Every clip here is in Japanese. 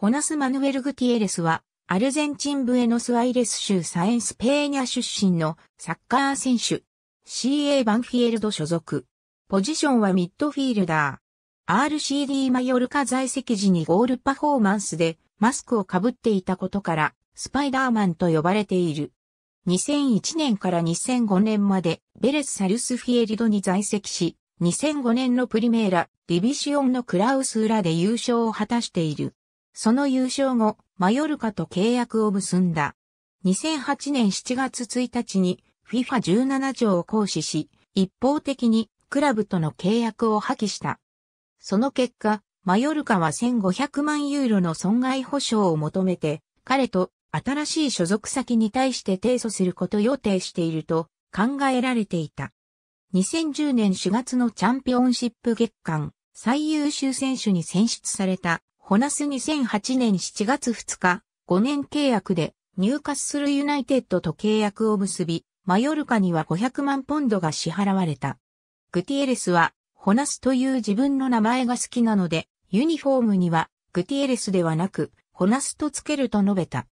ホナス・マヌエル・グティエレスは、アルゼンチンブエノスアイレス州サエンスペーニャ出身のサッカー選手。CA バンフィエルド所属。ポジションはミッドフィールダー。RCD マヨルカ在籍時にゴールパフォーマンスでマスクをかぶっていたことからスパイダーマンと呼ばれている。2001年から2005年までベレス・サルスフィエリドに在籍し、2005年のプリメーラ、ディビシオンのクラウス裏で優勝を果たしている。その優勝後、マヨルカと契約を結んだ。2008年7月1日に FIFA17 条を行使し、一方的にクラブとの契約を破棄した。その結果、マヨルカは1500万ユーロの損害保障を求めて、彼と新しい所属先に対して提訴すること予定していると考えられていた。2010年4月のチャンピオンシップ月間最優秀選手に選出されたホナス2008年7月2日、5年契約で入荷するユナイテッドと契約を結び、マヨルカには500万ポンドが支払われた。グティエレスは、ホナスという自分の名前が好きなので、ユニフォームには、グティエレスではなく、ホナスとつけると述べた。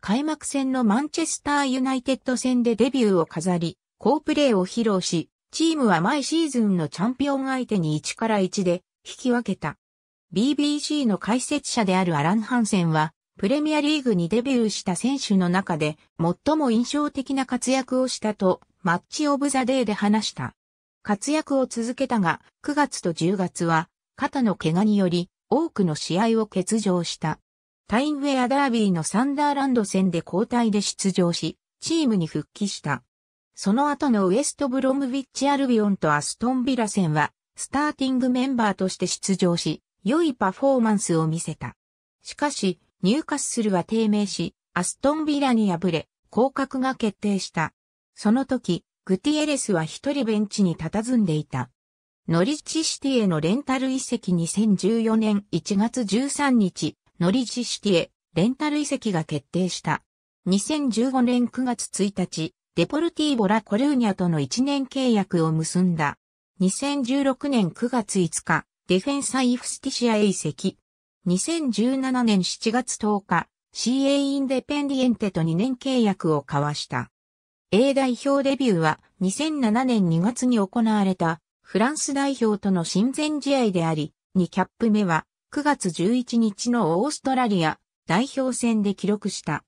開幕戦のマンチェスターユナイテッド戦でデビューを飾り、好プレーを披露し、チームは毎シーズンのチャンピオン相手に1から1で引き分けた。BBC の解説者であるアラン・ハンセンは、プレミアリーグにデビューした選手の中で、最も印象的な活躍をしたと、マッチ・オブ・ザ・デーで話した。活躍を続けたが、9月と10月は、肩の怪我により、多くの試合を欠場した。タインウェアダービーのサンダーランド戦で交代で出場し、チームに復帰した。その後のウエストブロムウィッチ・アルビオンとアストンビラ戦は、スターティングメンバーとして出場し、良いパフォーマンスを見せた。しかし、ニューカッスルは低迷し、アストンビラに敗れ、降格が決定した。その時、グティエレスは一人ベンチに佇んでいた。ノリッチシティへのレンタル移籍2014年1月13日、ノリッチシティへレンタル移籍が決定した。2015年9月1日、デポルティーボラ・コルーニャとの1年契約を結んだ。2016年9月5日、ディフェンサイフスティシアへ移籍。2017年7月10日、CA インデペンディエンテと2年契約を交わした。A 代表デビューは2007年2月に行われたフランス代表との親善試合であり、2キャップ目は9月11日のオーストラリア代表戦で記録した。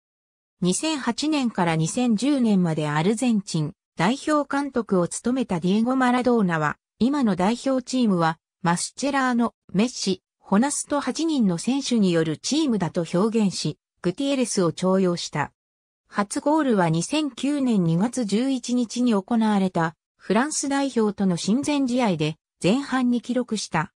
2008年から2010年までアルゼンチン代表監督を務めたディエゴ・マラドーナは、今の代表チームはマスチェラーノ、メッシ、ホナスと8人の選手によるチームだと表現し、グティエレスを徴用した。初ゴールは2009年2月11日に行われたフランス代表との親善試合で前半に記録した。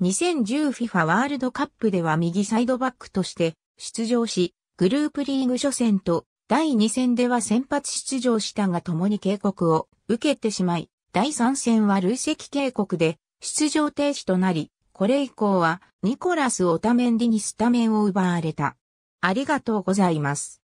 2010FIFA ワールドカップでは右サイドバックとして出場し、グループリーグ初戦と第2戦では先発出場したが共に警告を受けてしまい、第3戦は累積警告で出場停止となり、これ以降はニコラス・オタメンディにスタメンを奪われた。ありがとうございます。